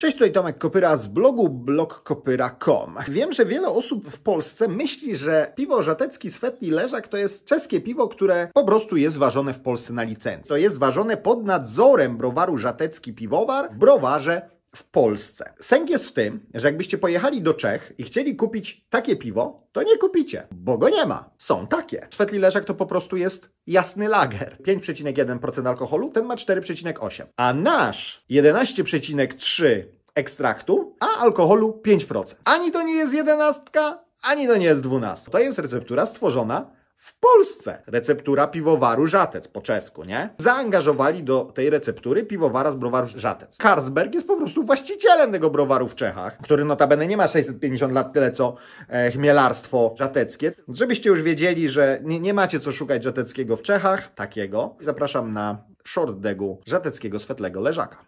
Cześć, tutaj Tomek Kopyra z blogu blogkopyra.com. Wiem, że wiele osób w Polsce myśli, że piwo żatecki Svetli Leżak to jest czeskie piwo, które po prostu jest ważone w Polsce na licencję. To jest ważone pod nadzorem browaru żatecki piwowar w browarze w Polsce. Sęk jest w tym, że jakbyście pojechali do Czech i chcieli kupić takie piwo, to nie kupicie, bo go nie ma. Są takie. Svetli to po prostu jest jasny lager. 5,1% alkoholu, ten ma 4,8. A nasz 11,3 ekstraktu, a alkoholu 5%. Ani to nie jest jedenastka, ani to nie jest dwunastka. To jest receptura stworzona w Polsce. Receptura piwowaru Żatec po czesku, nie? Zaangażowali do tej receptury piwowara z browaru Żatec. Carlsberg jest po prostu właścicielem tego browaru w Czechach, który notabene nie ma 650 lat tyle co e, chmielarstwo żateckie. Żebyście już wiedzieli, że nie, nie macie co szukać żateckiego w Czechach, takiego, zapraszam na short degu żateckiego Svetlego Leżaka.